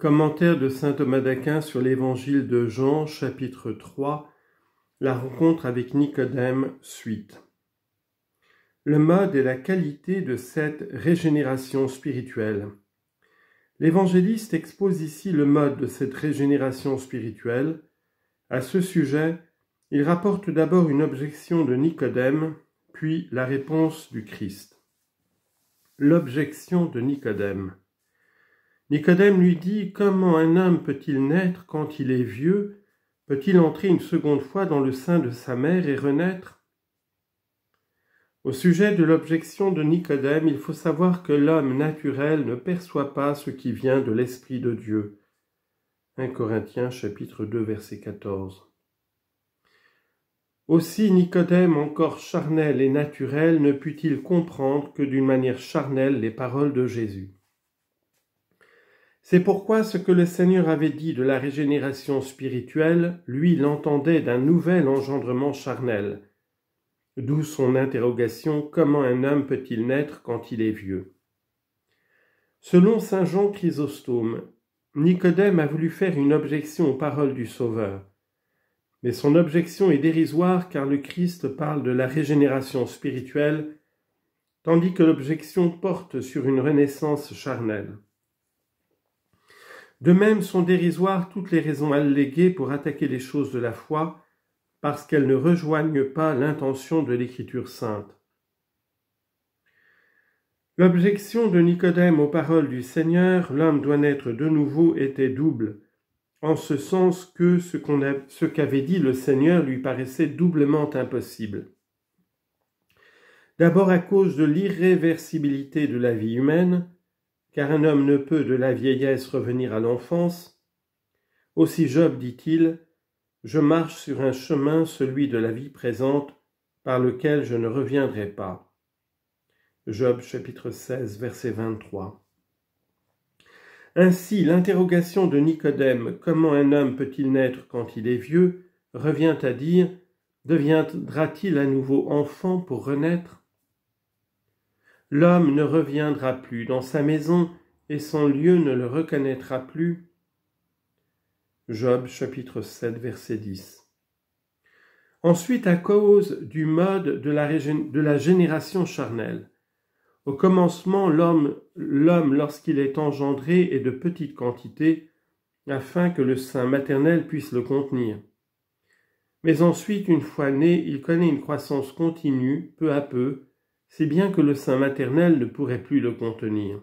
Commentaire de saint Thomas d'Aquin sur l'évangile de Jean, chapitre 3, la rencontre avec Nicodème, suite. Le mode et la qualité de cette régénération spirituelle. L'évangéliste expose ici le mode de cette régénération spirituelle. À ce sujet, il rapporte d'abord une objection de Nicodème, puis la réponse du Christ. L'objection de Nicodème. Nicodème lui dit Comment un homme peut-il naître quand il est vieux Peut-il entrer une seconde fois dans le sein de sa mère et renaître Au sujet de l'objection de Nicodème, il faut savoir que l'homme naturel ne perçoit pas ce qui vient de l'Esprit de Dieu. 1 Corinthiens chapitre 2 verset 14. Aussi Nicodème, encore charnel et naturel, ne put-il comprendre que d'une manière charnelle les paroles de Jésus. C'est pourquoi ce que le Seigneur avait dit de la régénération spirituelle, lui l'entendait d'un nouvel engendrement charnel. D'où son interrogation comment un homme peut-il naître quand il est vieux Selon saint Jean Chrysostome, Nicodème a voulu faire une objection aux paroles du Sauveur. Mais son objection est dérisoire car le Christ parle de la régénération spirituelle, tandis que l'objection porte sur une renaissance charnelle. De même sont dérisoires toutes les raisons alléguées pour attaquer les choses de la foi, parce qu'elles ne rejoignent pas l'intention de l'Écriture sainte. L'objection de Nicodème aux paroles du Seigneur, l'homme doit naître de nouveau, était double, en ce sens que ce qu'avait dit le Seigneur lui paraissait doublement impossible. D'abord à cause de l'irréversibilité de la vie humaine, car un homme ne peut de la vieillesse revenir à l'enfance, aussi Job dit-il, je marche sur un chemin, celui de la vie présente, par lequel je ne reviendrai pas. Job chapitre 16, verset 23. Ainsi, l'interrogation de Nicodème, comment un homme peut-il naître quand il est vieux, revient à dire, deviendra-t-il à nouveau enfant pour renaître L'homme ne reviendra plus dans sa maison et son lieu ne le reconnaîtra plus. Job chapitre 7 verset 10. Ensuite, à cause du mode de la, de la génération charnelle. Au commencement, l'homme, lorsqu'il est engendré, est de petite quantité, afin que le sein maternel puisse le contenir. Mais ensuite, une fois né, il connaît une croissance continue, peu à peu, si bien que le sein maternel ne pourrait plus le contenir.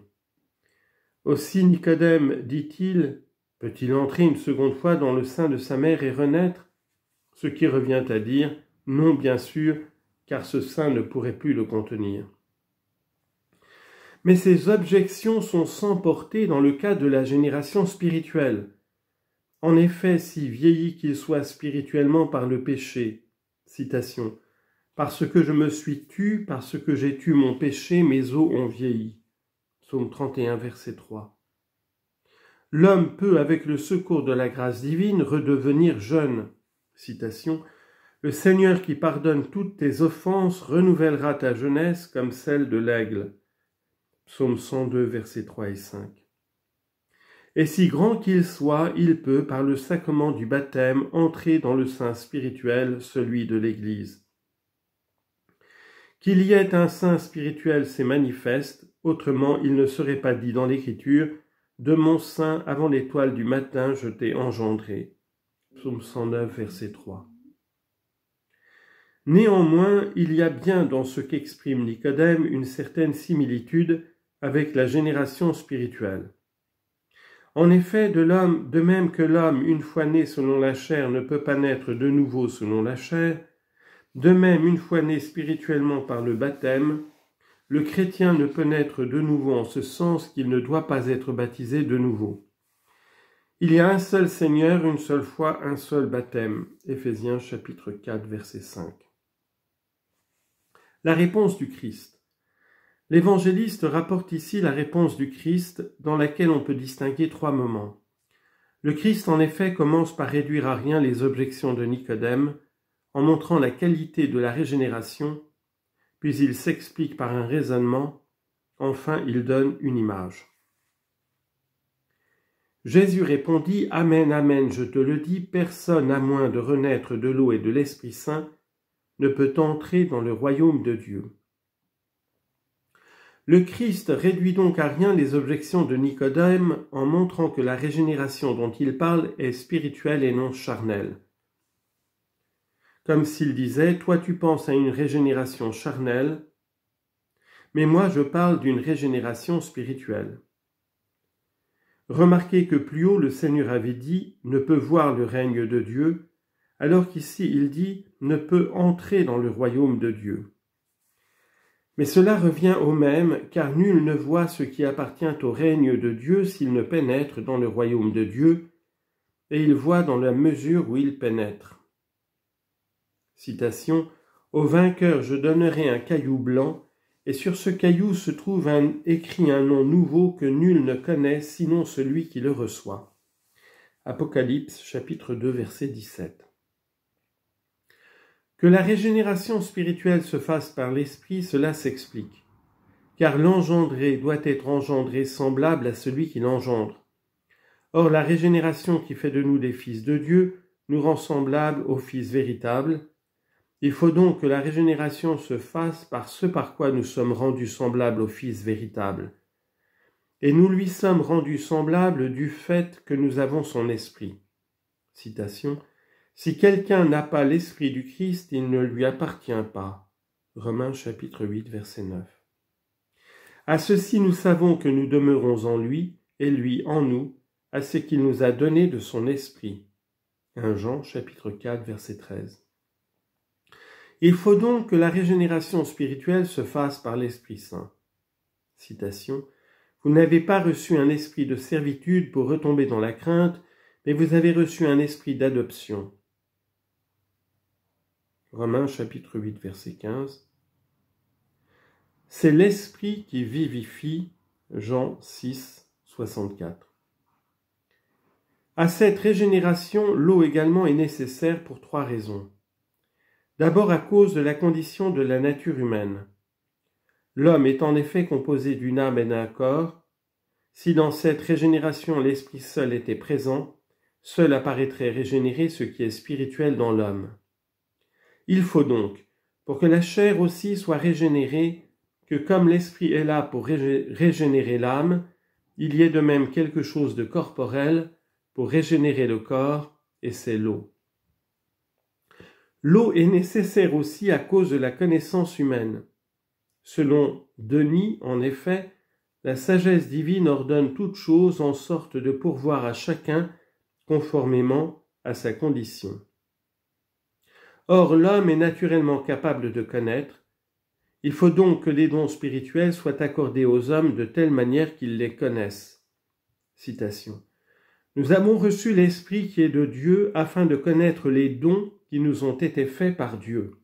Aussi Nicodème dit-il, peut-il entrer une seconde fois dans le sein de sa mère et renaître Ce qui revient à dire, non bien sûr, car ce sein ne pourrait plus le contenir. Mais ces objections sont sans portée dans le cas de la génération spirituelle. En effet, si vieilli qu'il soit spirituellement par le péché, citation, parce que je me suis tu, parce que j'ai tu mon péché, mes os ont vieilli. Psaume 31, verset 3. L'homme peut, avec le secours de la grâce divine, redevenir jeune. Citation. Le Seigneur qui pardonne toutes tes offenses renouvellera ta jeunesse comme celle de l'aigle. Psaume 102, verset 3 et 5. Et si grand qu'il soit, il peut, par le sacrement du baptême, entrer dans le sein spirituel, celui de l'Église. Qu'il y ait un saint spirituel, c'est manifeste, autrement il ne serait pas dit dans l'Écriture De mon sein avant l'étoile du matin je t'ai engendré. Psaume 109, verset 3. Néanmoins, il y a bien dans ce qu'exprime Nicodème une certaine similitude avec la génération spirituelle. En effet, de l'homme, de même que l'homme, une fois né selon la chair, ne peut pas naître de nouveau selon la chair, de même, une fois né spirituellement par le baptême, le chrétien ne peut naître de nouveau en ce sens qu'il ne doit pas être baptisé de nouveau. Il y a un seul Seigneur, une seule foi, un seul baptême. Éphésiens chapitre 4 verset 5. La réponse du Christ. L'évangéliste rapporte ici la réponse du Christ dans laquelle on peut distinguer trois moments. Le Christ en effet commence par réduire à rien les objections de Nicodème en montrant la qualité de la régénération, puis il s'explique par un raisonnement, enfin il donne une image. Jésus répondit Amen, Amen, je te le dis, personne à moins de renaître de l'eau et de l'Esprit Saint ne peut entrer dans le royaume de Dieu. Le Christ réduit donc à rien les objections de Nicodème en montrant que la régénération dont il parle est spirituelle et non charnelle comme s'il disait, toi tu penses à une régénération charnelle, mais moi je parle d'une régénération spirituelle. Remarquez que plus haut le Seigneur avait dit ne peut voir le règne de Dieu, alors qu'ici il dit ne peut entrer dans le royaume de Dieu. Mais cela revient au même, car nul ne voit ce qui appartient au règne de Dieu s'il ne pénètre dans le royaume de Dieu, et il voit dans la mesure où il pénètre. Citation Au vainqueur je donnerai un caillou blanc, et sur ce caillou se trouve écrit un nom nouveau que nul ne connaît sinon celui qui le reçoit. Apocalypse chapitre 2 verset 17. Que la régénération spirituelle se fasse par l'esprit, cela s'explique, car l'engendré doit être engendré semblable à celui qui l'engendre. Or la régénération qui fait de nous des fils de Dieu nous rend semblables aux fils véritables, il faut donc que la régénération se fasse par ce par quoi nous sommes rendus semblables au Fils véritable. Et nous lui sommes rendus semblables du fait que nous avons son esprit. Citation. Si quelqu'un n'a pas l'esprit du Christ, il ne lui appartient pas. Romains chapitre 8 verset 9. À ceci nous savons que nous demeurons en lui et lui en nous, à ce qu'il nous a donné de son esprit. 1 Jean chapitre 4 verset 13. Il faut donc que la régénération spirituelle se fasse par l'Esprit Saint. Citation. Vous n'avez pas reçu un esprit de servitude pour retomber dans la crainte, mais vous avez reçu un esprit d'adoption. Romains chapitre 8 verset 15. C'est l'esprit qui vivifie. Jean 6 64. À cette régénération, l'eau également est nécessaire pour trois raisons. D'abord à cause de la condition de la nature humaine. L'homme est en effet composé d'une âme et d'un corps. Si dans cette régénération l'esprit seul était présent, seul apparaîtrait régénéré ce qui est spirituel dans l'homme. Il faut donc, pour que la chair aussi soit régénérée, que comme l'esprit est là pour régénérer l'âme, il y ait de même quelque chose de corporel pour régénérer le corps, et c'est l'eau. L'eau est nécessaire aussi à cause de la connaissance humaine. Selon Denis, en effet, la sagesse divine ordonne toutes choses en sorte de pourvoir à chacun conformément à sa condition. Or l'homme est naturellement capable de connaître, il faut donc que les dons spirituels soient accordés aux hommes de telle manière qu'ils les connaissent. Citation. Nous avons reçu l'Esprit qui est de Dieu afin de connaître les dons qui nous ont été faits par Dieu.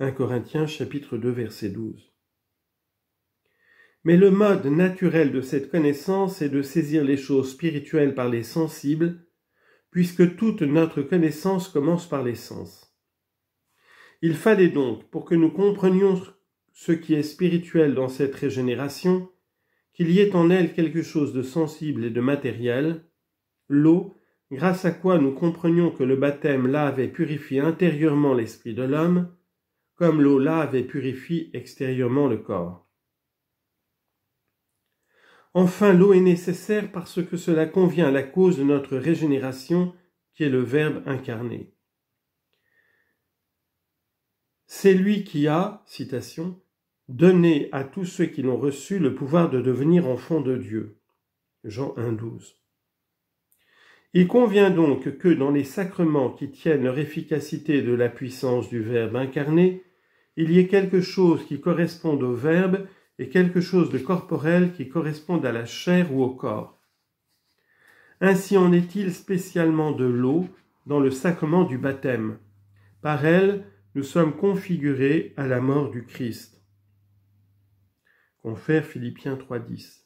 1 Corinthiens chapitre 2 verset 12. Mais le mode naturel de cette connaissance est de saisir les choses spirituelles par les sensibles, puisque toute notre connaissance commence par les sens. Il fallait donc, pour que nous comprenions ce qui est spirituel dans cette régénération, qu'il y ait en elle quelque chose de sensible et de matériel, l'eau, grâce à quoi nous comprenions que le baptême lave et purifie intérieurement l'esprit de l'homme, comme l'eau lave et purifie extérieurement le corps. Enfin, l'eau est nécessaire parce que cela convient à la cause de notre régénération, qui est le Verbe incarné. C'est lui qui a, citation, Donnez à tous ceux qui l'ont reçu le pouvoir de devenir enfants de Dieu. Jean 12 Il convient donc que dans les sacrements qui tiennent leur efficacité de la puissance du Verbe incarné, il y ait quelque chose qui corresponde au Verbe et quelque chose de corporel qui corresponde à la chair ou au corps. Ainsi en est-il spécialement de l'eau dans le sacrement du baptême. Par elle, nous sommes configurés à la mort du Christ. Philippiens 3.10.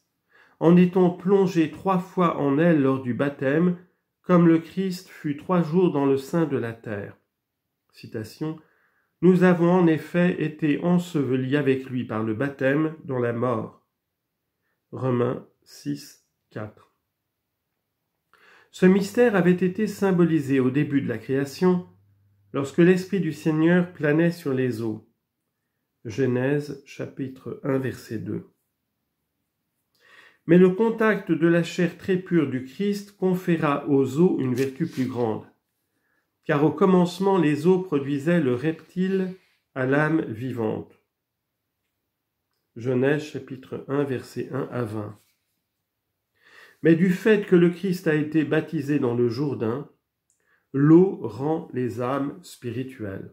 En étant plongé trois fois en elle lors du baptême, comme le Christ fut trois jours dans le sein de la terre. Citation. Nous avons en effet été ensevelis avec lui par le baptême dans la mort. Romains 6, Ce mystère avait été symbolisé au début de la création, lorsque l'Esprit du Seigneur planait sur les eaux. Genèse chapitre 1 verset 2. Mais le contact de la chair très pure du Christ conféra aux eaux une vertu plus grande, car au commencement les eaux produisaient le reptile à l'âme vivante. Genèse chapitre 1 verset 1 à 20. Mais du fait que le Christ a été baptisé dans le Jourdain, l'eau rend les âmes spirituelles.